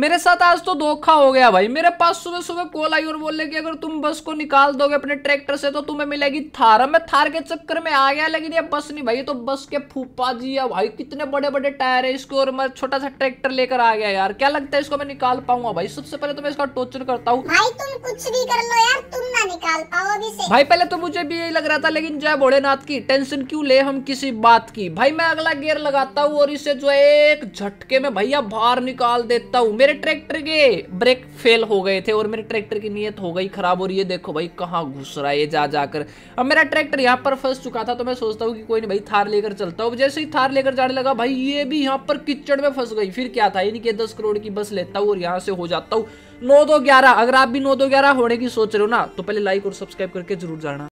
मेरे साथ आज तो धोखा हो गया भाई मेरे पास सुबह सुबह कॉल आई और बोले कि अगर तुम बस को निकाल दोगे अपने ट्रैक्टर से तो तुम्हें मिलेगी थार मैं थार के चक्कर में आ गया लेकिन ये बस नहीं भाई तो बस के फूफा जी या भाई कितने बड़े बड़े टायर है इसको और मैं छोटा सा ट्रैक्टर लेकर आ गया यार क्या लगता है इसको मैं निकाल पाऊंगा भाई सबसे पहले तो मैं इसका टोर्चर करता हूँ निकाल अभी से भाई पहले तो मुझे भी यही लग रहा था लेकिन जय भोलेनाथ की टेंशन क्यों ले हम किसी बात की भाई मैं अगला गियर लगाता हूँ और इसे जो है एक झटके में भैया बाहर निकाल देता हूँ मेरे ट्रैक्टर के ब्रेक फेल हो गए थे और मेरे ट्रैक्टर की नीयत हो गई खराब और ये देखो भाई कहाँ घुस रहा है ये जा जाकर अब मेरा ट्रैक्टर यहाँ पर फंस चुका था तो मैं सोचता हूँ कि कोई नहीं भाई थार लेकर चलता हूँ जैसे ही थार लेकर जाने लगा भाई ये भी यहाँ पर किचड़ में फंस गई फिर क्या था यानी कि दस करोड़ की बस लेता हूँ और यहाँ से हो जाता हूँ नौ दो ग्यारह अगर आप भी नौ दो ग्यारह होने की सोच रहे हो ना तो पहले लाइक और सब्सक्राइब करके जरूर जाना